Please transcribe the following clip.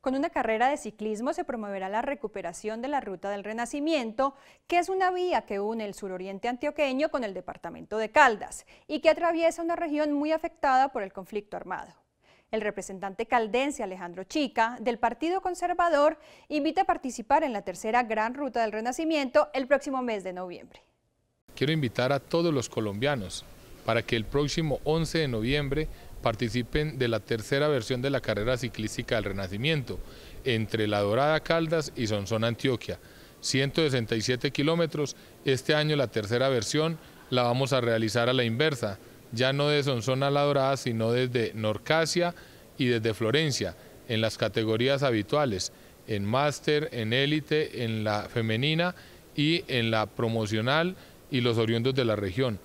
Con una carrera de ciclismo se promoverá la recuperación de la Ruta del Renacimiento, que es una vía que une el suroriente antioqueño con el departamento de Caldas y que atraviesa una región muy afectada por el conflicto armado. El representante caldense Alejandro Chica, del Partido Conservador, invita a participar en la tercera Gran Ruta del Renacimiento el próximo mes de noviembre. Quiero invitar a todos los colombianos para que el próximo 11 de noviembre participen de la tercera versión de la carrera ciclística del Renacimiento, entre La Dorada Caldas y Sonsona Antioquia. 167 kilómetros, este año la tercera versión la vamos a realizar a la inversa, ya no de Sonsona a La Dorada, sino desde Norcasia y desde Florencia, en las categorías habituales, en máster, en élite, en la femenina y en la promocional y los oriundos de la región.